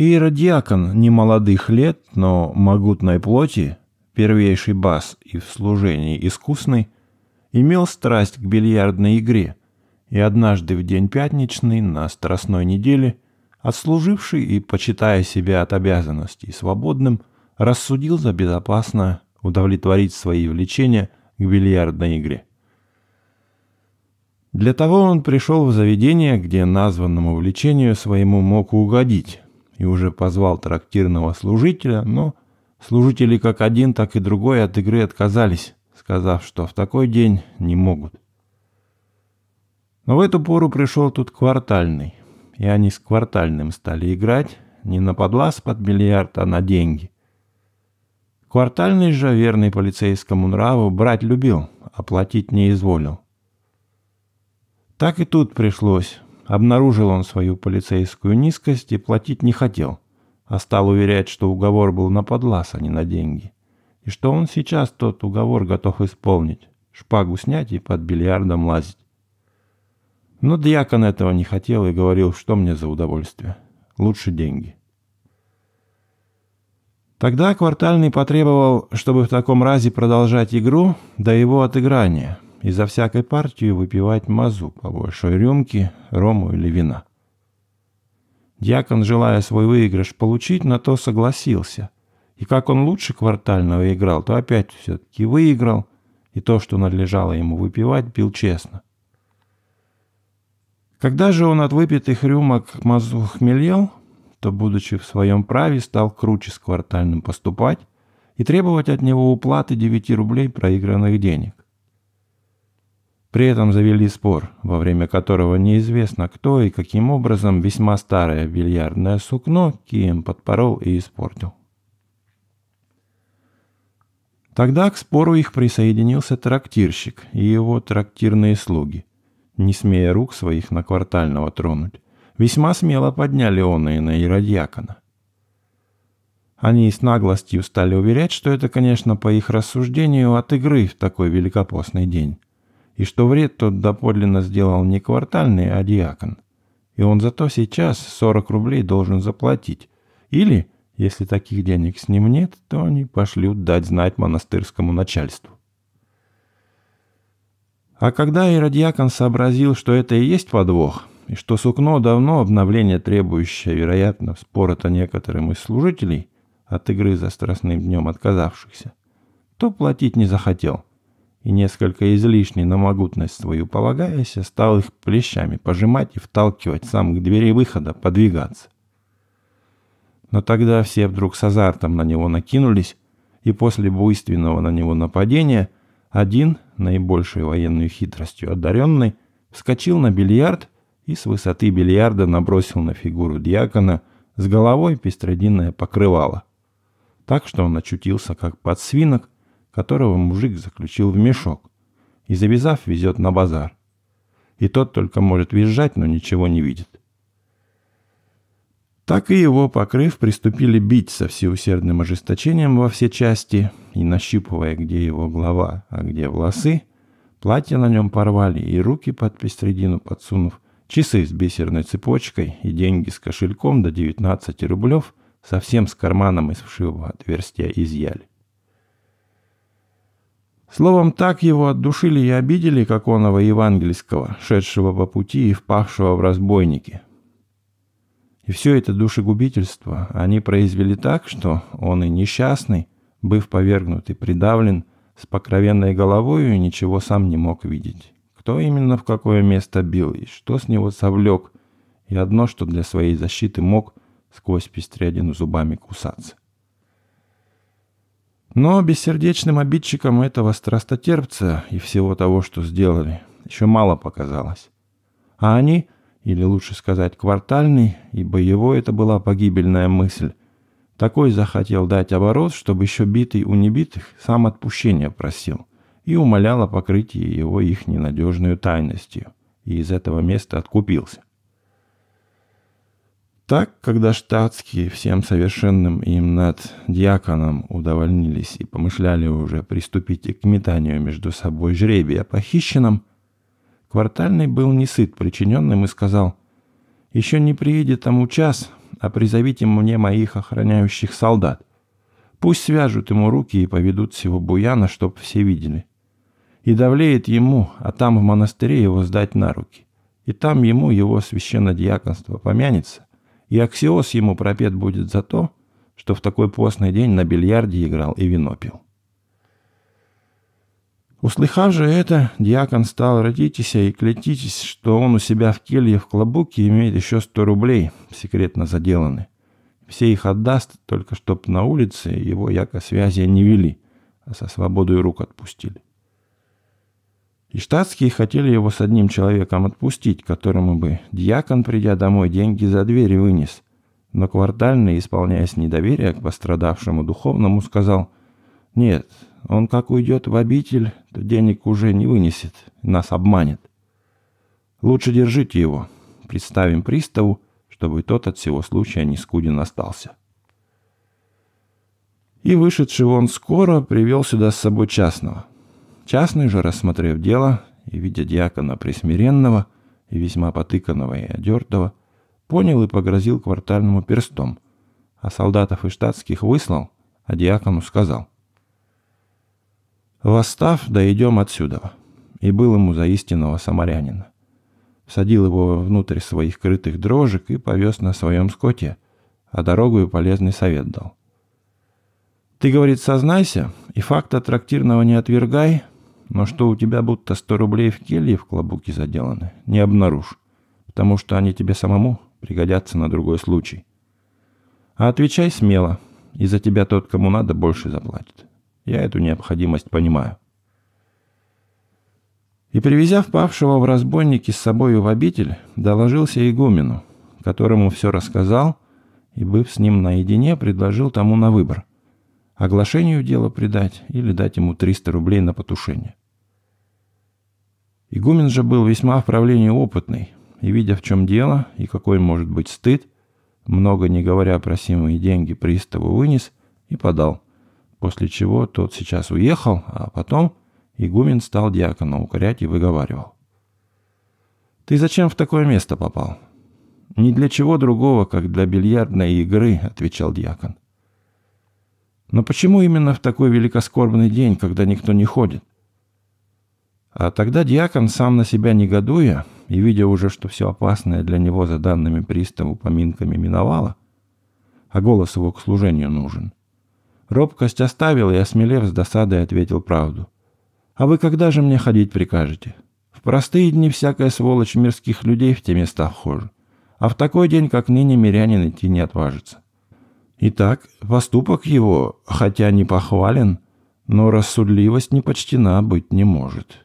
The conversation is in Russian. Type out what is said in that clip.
Иродиакон немолодых лет, но могутной плоти, первейший бас и в служении искусный, имел страсть к бильярдной игре, и однажды в день пятничный на Страстной неделе, отслуживший и почитая себя от обязанностей свободным, рассудил за безопасно удовлетворить свои влечения к бильярдной игре. Для того он пришел в заведение, где названному увлечению своему мог угодить, и уже позвал трактирного служителя, но служители как один, так и другой от игры отказались, сказав, что в такой день не могут. Но в эту пору пришел тут квартальный, и они с квартальным стали играть не на подлаз под миллиард, а на деньги. Квартальный же, верный полицейскому нраву, брать любил, оплатить а не изволил. Так и тут пришлось. Обнаружил он свою полицейскую низкость и платить не хотел, а стал уверять, что уговор был на подлаз, а не на деньги. И что он сейчас тот уговор готов исполнить, шпагу снять и под бильярдом лазить. Но дьякон этого не хотел и говорил, что мне за удовольствие. Лучше деньги. Тогда квартальный потребовал, чтобы в таком разе продолжать игру до его отыграния – и за всякой партию выпивать мазу по большой рюмке, рому или вина. Дьякон, желая свой выигрыш получить, на то согласился. И как он лучше квартального играл, то опять все-таки выиграл, и то, что надлежало ему выпивать, пил честно. Когда же он от выпитых рюмок мазу хмельел, то, будучи в своем праве, стал круче с квартальным поступать и требовать от него уплаты 9 рублей проигранных денег. При этом завели спор, во время которого неизвестно кто и каким образом весьма старое бильярдное сукно кием подпорол и испортил. Тогда к спору их присоединился трактирщик и его трактирные слуги, не смея рук своих на квартального тронуть. Весьма смело подняли он и на Иродьякона. Они с наглостью стали уверять, что это, конечно, по их рассуждению от игры в такой великопостный день и что вред тот доподлинно сделал не квартальный, а диакон. И он зато сейчас 40 рублей должен заплатить. Или, если таких денег с ним нет, то они пошлют дать знать монастырскому начальству. А когда Иродьякон сообразил, что это и есть подвох, и что сукно давно обновление требующее, вероятно, спор это некоторым из служителей, от игры за страстным днем отказавшихся, то платить не захотел и несколько излишней на могутность свою полагаясь, стал их плещами пожимать и вталкивать сам к двери выхода, подвигаться. Но тогда все вдруг с азартом на него накинулись, и после буйственного на него нападения один, наибольшей военной хитростью одаренный, вскочил на бильярд и с высоты бильярда набросил на фигуру дьякона с головой пестродинное покрывало, так что он очутился как под свинок которого мужик заключил в мешок и, завязав, везет на базар. И тот только может визжать, но ничего не видит. Так и его, покрыв, приступили бить со всеусердным ожесточением во все части, и нащупывая, где его голова, а где волосы, платье на нем порвали, и руки под пестредину подсунув, часы с бисерной цепочкой и деньги с кошельком до 19 рублев, совсем с карманом из вшивого отверстия изъяли. Словом, так его отдушили и обидели, как оного евангельского, шедшего по пути и впавшего в разбойники. И все это душегубительство они произвели так, что он и несчастный, быв повергнут и придавлен, с покровенной головою ничего сам не мог видеть. Кто именно в какое место бил и что с него совлек, и одно, что для своей защиты мог сквозь пестрядину зубами кусаться. Но бессердечным обидчикам этого страстотерпца и всего того, что сделали, еще мало показалось. А они, или лучше сказать квартальный, ибо его это была погибельная мысль, такой захотел дать оборот, чтобы еще битый у небитых сам отпущение просил и умолял о покрытии его их ненадежную тайностью, и из этого места откупился. Так, когда штатские всем совершенным им над дьяконом удовольнились и помышляли уже приступить к метанию между собой жребия похищенным, квартальный был не сыт причиненным и сказал, «Еще не приедет тому час, а призовите мне моих охраняющих солдат. Пусть свяжут ему руки и поведут всего буяна, чтоб все видели. И давлеет ему, а там в монастыре его сдать на руки. И там ему его священнодьяконство помянется, и Аксиос ему пропет будет за то, что в такой постный день на бильярде играл и вино пил. Услыхав же это, диакон стал родитеся и клятитесь, что он у себя в келье в Клобуке имеет еще сто рублей, секретно заделаны. Все их отдаст, только чтоб на улице его яко связи не вели, а со свободой рук отпустили. И штатские хотели его с одним человеком отпустить, которому бы дьякон, придя домой, деньги за дверь вынес. Но квартальный, исполняясь недоверие к пострадавшему духовному, сказал, «Нет, он как уйдет в обитель, то денег уже не вынесет, нас обманет. Лучше держите его, представим приставу, чтобы тот от всего случая не скуден остался». И вышедший он скоро привел сюда с собой частного – Частный же, рассмотрев дело и видя дьякона присмиренного и весьма потыканного и одертого, понял и погрозил квартальному перстом, а солдатов и штатских выслал, а диакону сказал. «Восстав, да идем отсюда!» И был ему за истинного самарянина. садил его внутрь своих крытых дрожек и повез на своем скоте, а дорогу и полезный совет дал. «Ты, — говорит, — сознайся, и факта трактирного не отвергай, но что у тебя будто сто рублей в келье в клобуке заделаны, не обнаружь, потому что они тебе самому пригодятся на другой случай. А отвечай смело, и за тебя тот, кому надо, больше заплатит. Я эту необходимость понимаю. И привезя впавшего в разбойники с собою в обитель, доложился игумену, которому все рассказал, и, быв с ним наедине, предложил тому на выбор оглашению дело придать или дать ему 300 рублей на потушение. Игумен же был весьма в правлении опытный, и, видя в чем дело и какой может быть стыд, много не говоря просимые деньги приставу вынес и подал, после чего тот сейчас уехал, а потом игумен стал диакона укорять и выговаривал. «Ты зачем в такое место попал?» «Ни для чего другого, как для бильярдной игры», — отвечал диакон. — но почему именно в такой великоскорбный день, когда никто не ходит? А тогда диакон, сам на себя негодуя, и видя уже, что все опасное для него за данными приставу поминками миновало, а голос его к служению нужен, робкость оставил и, осмелев с досадой, ответил правду. «А вы когда же мне ходить прикажете? В простые дни всякая сволочь мирских людей в те места вхожа, а в такой день, как ныне, мирянин идти не отважится». Итак, поступок его, хотя не похвален, но рассудливость не почтена быть не может.